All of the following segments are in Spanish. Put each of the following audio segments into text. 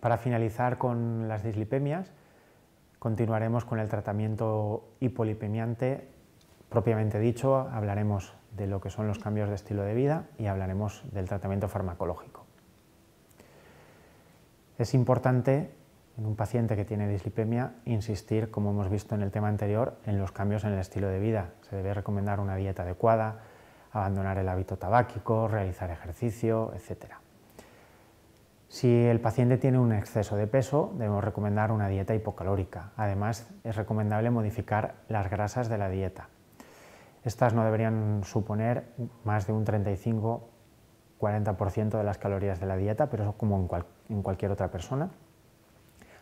Para finalizar con las dislipemias, continuaremos con el tratamiento hipolipemiante propiamente dicho, hablaremos de lo que son los cambios de estilo de vida y hablaremos del tratamiento farmacológico. Es importante en un paciente que tiene dislipemia insistir, como hemos visto en el tema anterior, en los cambios en el estilo de vida. Se debe recomendar una dieta adecuada, abandonar el hábito tabáquico, realizar ejercicio, etcétera. Si el paciente tiene un exceso de peso, debemos recomendar una dieta hipocalórica. Además, es recomendable modificar las grasas de la dieta. Estas no deberían suponer más de un 35-40% de las calorías de la dieta, pero eso como en, en cualquier otra persona.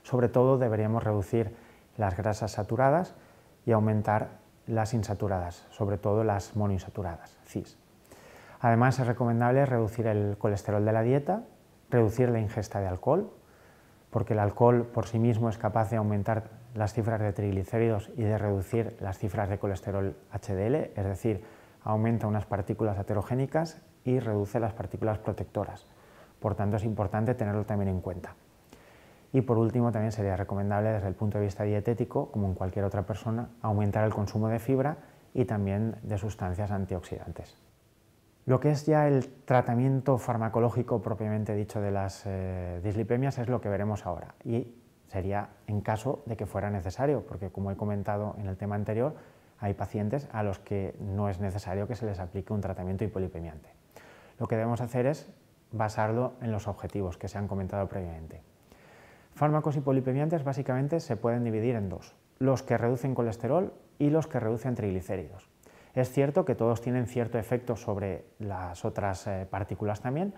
Sobre todo deberíamos reducir las grasas saturadas y aumentar las insaturadas, sobre todo las monoinsaturadas, CIS. Además, es recomendable reducir el colesterol de la dieta reducir la ingesta de alcohol, porque el alcohol por sí mismo es capaz de aumentar las cifras de triglicéridos y de reducir las cifras de colesterol HDL, es decir, aumenta unas partículas heterogénicas y reduce las partículas protectoras. Por tanto, es importante tenerlo también en cuenta. Y por último, también sería recomendable desde el punto de vista dietético, como en cualquier otra persona, aumentar el consumo de fibra y también de sustancias antioxidantes. Lo que es ya el tratamiento farmacológico propiamente dicho de las eh, dislipemias es lo que veremos ahora y sería en caso de que fuera necesario, porque como he comentado en el tema anterior, hay pacientes a los que no es necesario que se les aplique un tratamiento hipolipemiante. Lo que debemos hacer es basarlo en los objetivos que se han comentado previamente. Fármacos hipolipemiantes básicamente se pueden dividir en dos, los que reducen colesterol y los que reducen triglicéridos. Es cierto que todos tienen cierto efecto sobre las otras eh, partículas también,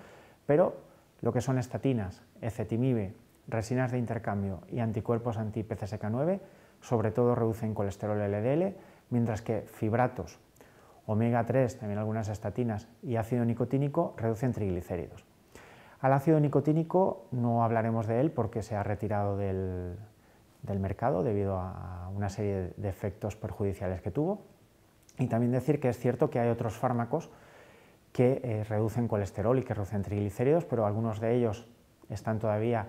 pero lo que son estatinas, ecetimibe, resinas de intercambio y anticuerpos anti-PCSK9 sobre todo reducen colesterol LDL, mientras que fibratos, omega 3, también algunas estatinas y ácido nicotínico reducen triglicéridos. Al ácido nicotínico no hablaremos de él porque se ha retirado del mercado debido a una serie de efectos perjudiciales que tuvo, y también decir que es cierto que hay otros fármacos que eh, reducen colesterol y que reducen triglicéridos, pero algunos de ellos están todavía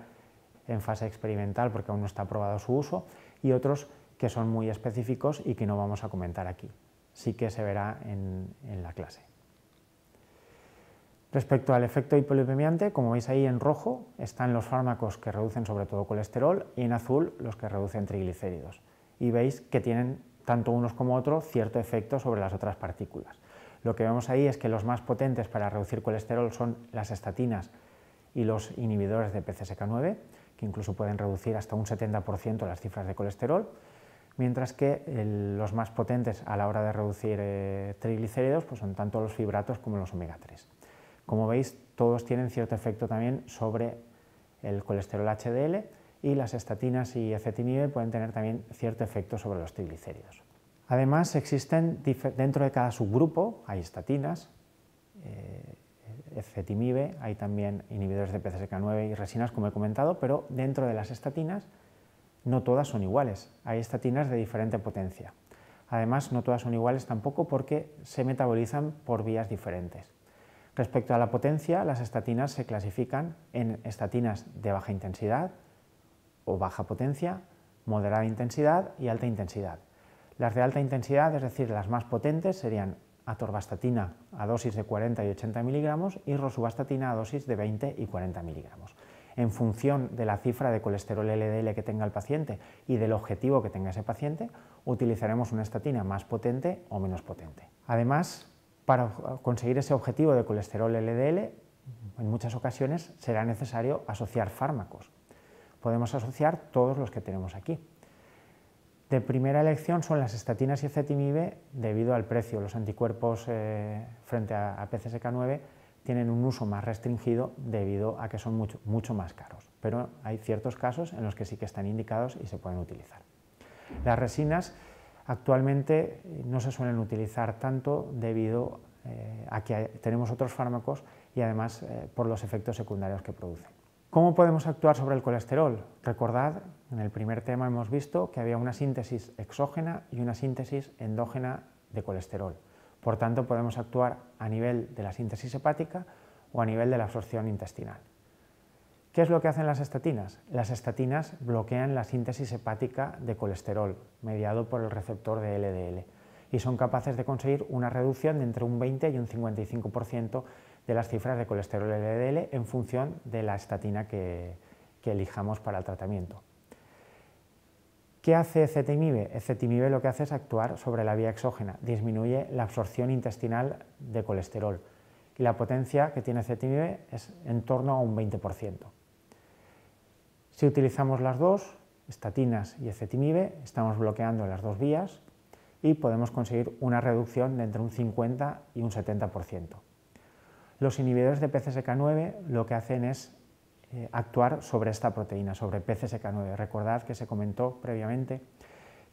en fase experimental porque aún no está aprobado su uso, y otros que son muy específicos y que no vamos a comentar aquí. Sí que se verá en, en la clase. Respecto al efecto hipolipemiante, como veis ahí en rojo están los fármacos que reducen sobre todo colesterol y en azul los que reducen triglicéridos. Y veis que tienen tanto unos como otros, cierto efecto sobre las otras partículas. Lo que vemos ahí es que los más potentes para reducir colesterol son las estatinas y los inhibidores de PCSK9, que incluso pueden reducir hasta un 70% las cifras de colesterol, mientras que eh, los más potentes a la hora de reducir eh, triglicéridos pues son tanto los fibratos como los omega 3. Como veis, todos tienen cierto efecto también sobre el colesterol HDL, y las estatinas y efetinibe pueden tener también cierto efecto sobre los triglicéridos. Además, existen dentro de cada subgrupo, hay estatinas, eh, hay también inhibidores de PCSK9 y resinas, como he comentado, pero dentro de las estatinas no todas son iguales, hay estatinas de diferente potencia. Además, no todas son iguales tampoco porque se metabolizan por vías diferentes. Respecto a la potencia, las estatinas se clasifican en estatinas de baja intensidad, o baja potencia, moderada intensidad y alta intensidad. Las de alta intensidad, es decir, las más potentes, serían atorvastatina a dosis de 40 y 80 miligramos y rosuvastatina a dosis de 20 y 40 miligramos. En función de la cifra de colesterol LDL que tenga el paciente y del objetivo que tenga ese paciente, utilizaremos una estatina más potente o menos potente. Además, para conseguir ese objetivo de colesterol LDL, en muchas ocasiones será necesario asociar fármacos, podemos asociar todos los que tenemos aquí. De primera elección son las estatinas y cetimibe debido al precio. Los anticuerpos eh, frente a, PCSK9 tienen un uso más restringido debido a que son mucho, más caros, pero hay ciertos casos en los que sí que están indicados y se pueden utilizar. Las resinas actualmente eh, no se suelen utilizar tanto debido eh, a que tenemos otros fármacos y además por los efectos secundarios que producen. ¿Cómo podemos actuar sobre el colesterol? Recordad, en el primer tema hemos visto que había una síntesis exógena y una síntesis endógena de colesterol. Por tanto, podemos actuar a nivel de la síntesis hepática o a nivel de la absorción intestinal. ¿Qué es lo que hacen las estatinas? Las estatinas bloquean la síntesis hepática de colesterol, mediado por el receptor de LDL, y son capaces de conseguir una reducción de entre un 20 y un 55% de las cifras de colesterol LDL en función de la estatina que, elijamos para el tratamiento. ¿Qué hace cetimibe? El lo que hace es actuar sobre la vía exógena, disminuye la absorción intestinal de colesterol y la potencia que tiene cetimibe es en torno a un 20%. Si utilizamos las dos, estatinas y cetimibe, estamos bloqueando las dos vías y podemos conseguir una reducción de entre un 50 y un 70%. Los inhibidores de PCSK9 lo que hacen es eh, actuar sobre esta proteína, sobre PCSK9. Recordad que se comentó previamente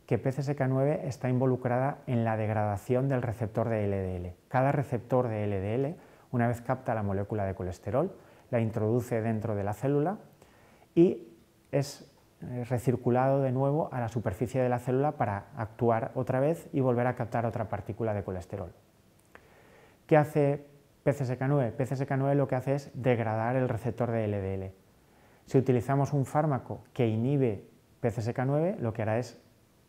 que PCSK9 está involucrada en la degradación del receptor de LDL. Cada receptor de LDL, una vez capta la molécula de colesterol, la introduce dentro de la célula y es eh, recirculado de nuevo a la superficie de la célula para actuar otra vez y volver a captar otra partícula de colesterol. ¿Qué hace PCSK9. PCSK9 lo que hace es degradar el receptor de LDL. Si utilizamos un fármaco que inhibe PCSK9, lo que hará es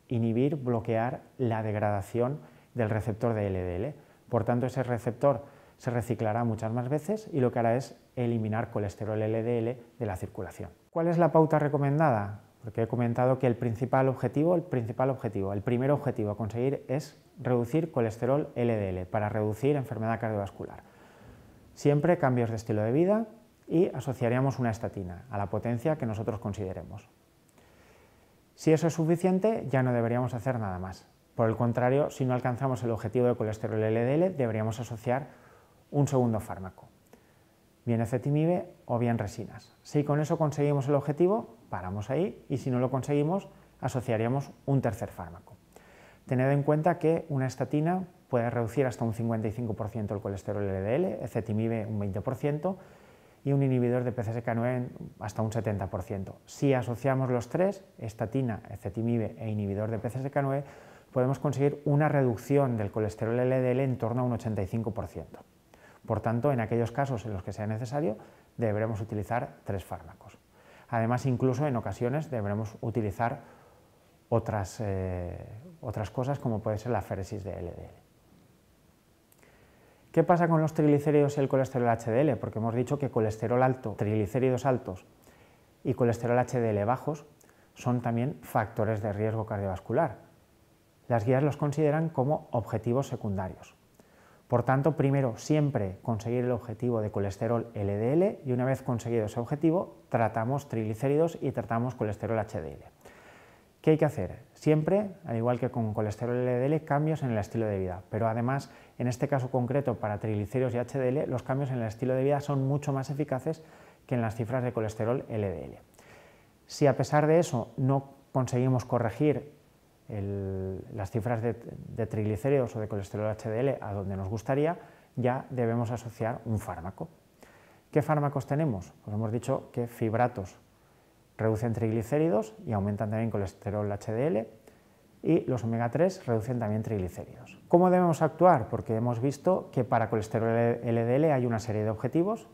inhibir, bloquear la degradación del receptor de LDL. Por tanto, ese receptor se reciclará muchas más veces y lo que hará es eliminar colesterol LDL de la circulación. ¿Cuál es la pauta recomendada? Porque he comentado que el principal objetivo, el principal objetivo, el primer objetivo a conseguir es reducir colesterol LDL para reducir enfermedad cardiovascular. Siempre cambios de estilo de vida y asociaríamos una estatina a la potencia que nosotros consideremos. Si eso es suficiente, ya no deberíamos hacer nada más. Por el contrario, si no alcanzamos el objetivo de colesterol LDL, deberíamos asociar un segundo fármaco, bien acetimibe o bien resinas. Si con eso conseguimos el objetivo, paramos ahí y si no lo conseguimos, asociaríamos un tercer fármaco. Tened en cuenta que una estatina puede reducir hasta un 55% el colesterol LDL, cetimibe un 20% y un inhibidor de PCSK9 hasta un 70%. Si asociamos los tres, estatina, cetimibe e inhibidor de PCSK9, podemos conseguir una reducción del colesterol LDL en torno a un 85%. Por tanto, en aquellos casos en los que sea necesario, deberemos utilizar tres fármacos. Además, incluso en ocasiones deberemos utilizar otras, eh, otras cosas como puede ser la féresis de LDL. ¿Qué pasa con los triglicéridos y el colesterol HDL? Porque hemos dicho que colesterol alto, triglicéridos altos y colesterol HDL bajos son también factores de riesgo cardiovascular. Las guías los consideran como objetivos secundarios. Por tanto, primero siempre conseguir el objetivo de colesterol LDL y una vez conseguido ese objetivo, tratamos triglicéridos y tratamos colesterol HDL. ¿Qué hay que hacer? Siempre, al igual que con colesterol LDL, cambios en el estilo de vida, pero además, en este caso concreto para triglicéridos y HDL, los cambios en el estilo de vida son mucho más eficaces que en las cifras de colesterol LDL. Si a pesar de eso no conseguimos corregir las cifras de, de triglicéridos o de colesterol HDL a donde nos gustaría, ya debemos asociar un fármaco. ¿Qué fármacos tenemos? Pues hemos dicho que fibratos reducen triglicéridos y aumentan también colesterol HDL y los omega 3 reducen también triglicéridos. ¿Cómo debemos actuar? Porque hemos visto que para colesterol LDL hay una serie de objetivos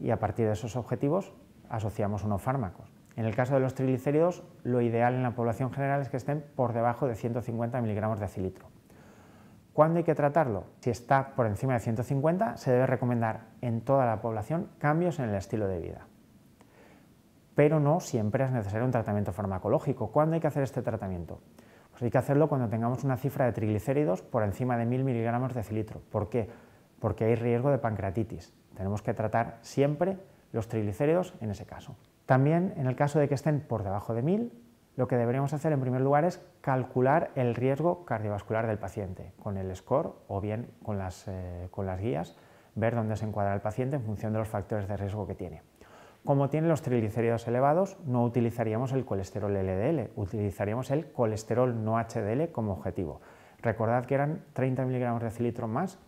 y a partir de esos objetivos asociamos unos fármacos. En el caso de los triglicéridos, lo ideal en la población general es que estén por debajo de 150 miligramos de acilitro. ¿Cuándo hay que tratarlo? Si está por encima de 150, se debe recomendar en toda la población cambios en el estilo de vida pero no siempre es necesario un tratamiento farmacológico. ¿Cuándo hay que hacer este tratamiento? Pues hay que hacerlo cuando tengamos una cifra de triglicéridos por encima de 1000 miligramos de cilitro. ¿Por qué? Porque hay riesgo de pancreatitis. Tenemos que tratar siempre los triglicéridos en ese caso. También en el caso de que estén por debajo de 1000, lo que deberíamos hacer en primer lugar es calcular el riesgo cardiovascular del paciente con el score o bien con las, eh, con las guías, ver dónde se encuadra el paciente en función de los factores de riesgo que tiene. Como tiene los triglicéridos elevados, no utilizaríamos el colesterol LDL, utilizaríamos el colesterol no HDL como objetivo. Recordad que eran 30 miligramos de cilitro más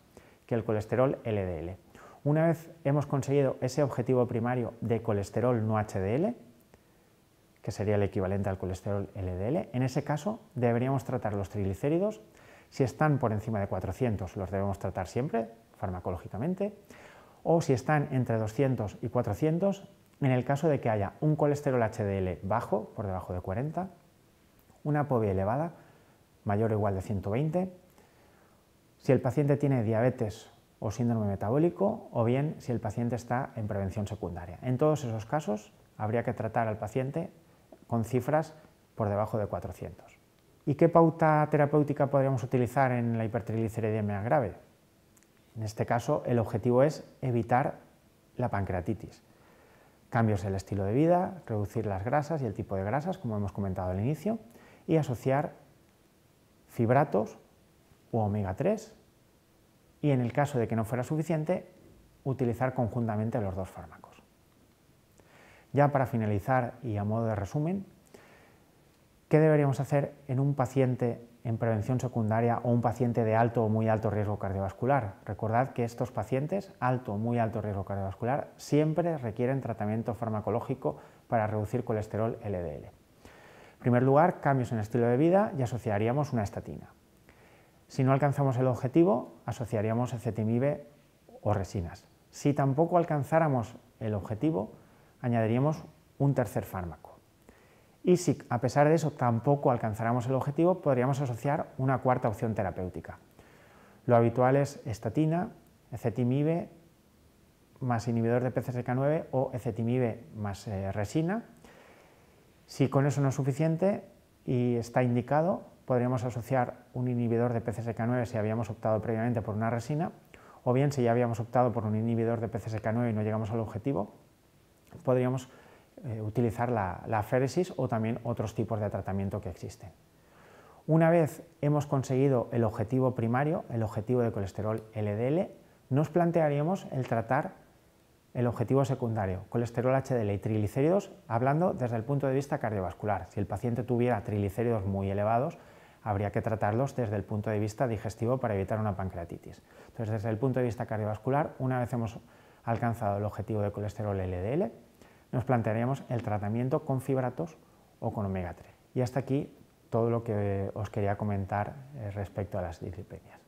que el colesterol LDL. Una vez hemos conseguido ese objetivo primario de colesterol no HDL, que sería el equivalente al colesterol LDL, en ese caso deberíamos tratar los triglicéridos. Si están por encima de 400 los debemos tratar siempre, farmacológicamente, o si están entre 200 y 400 en el caso de que haya un colesterol HDL bajo, por debajo de 40, una POBI elevada, mayor o igual de 120, si el paciente tiene diabetes o síndrome metabólico, o bien si el paciente está en prevención secundaria. En todos esos casos, habría que tratar al paciente con cifras por debajo de 400. ¿Y qué pauta terapéutica podríamos utilizar en la hipertrigliceridemia grave? En este caso, el objetivo es evitar la pancreatitis cambios en el estilo de vida, reducir las grasas y el tipo de grasas, como hemos comentado al inicio, y asociar fibratos u omega 3 y en el caso de que no fuera suficiente, utilizar conjuntamente los dos fármacos. Ya para finalizar y a modo de resumen, ¿qué deberíamos hacer en un paciente en prevención secundaria o un paciente de alto o muy alto riesgo cardiovascular. Recordad que estos pacientes, alto o muy alto riesgo cardiovascular, siempre requieren tratamiento farmacológico para reducir colesterol LDL. En primer lugar, cambios en estilo de vida y asociaríamos una estatina. Si no alcanzamos el objetivo, asociaríamos acetimibe o resinas. Si tampoco alcanzáramos el objetivo, añadiríamos un tercer fármaco. Y si a pesar de eso tampoco alcanzáramos el objetivo, podríamos asociar una cuarta opción terapéutica. Lo habitual es estatina, ecetimibe más inhibidor de PCSK9 o ecetimibe más eh, resina. Si con eso no es suficiente y está indicado, podríamos asociar un inhibidor de PCSK9 si habíamos optado previamente por una resina, o bien si ya habíamos optado por un inhibidor de PCSK9 y no llegamos al objetivo, podríamos eh, utilizar la, la o también otros tipos de tratamiento que existen. Una vez hemos conseguido el objetivo primario, el objetivo de colesterol LDL, nos plantearíamos el tratar el objetivo secundario, colesterol HDL y triglicéridos, hablando desde el punto de vista cardiovascular. Si el paciente tuviera triglicéridos muy elevados, habría que tratarlos desde el punto de vista digestivo para evitar una pancreatitis. Entonces, desde el punto de vista cardiovascular, una vez hemos alcanzado el objetivo de colesterol LDL, nos plantearíamos el tratamiento con fibratos o con omega 3. Y hasta aquí todo lo que os quería comentar eh, respecto a las dislipemias.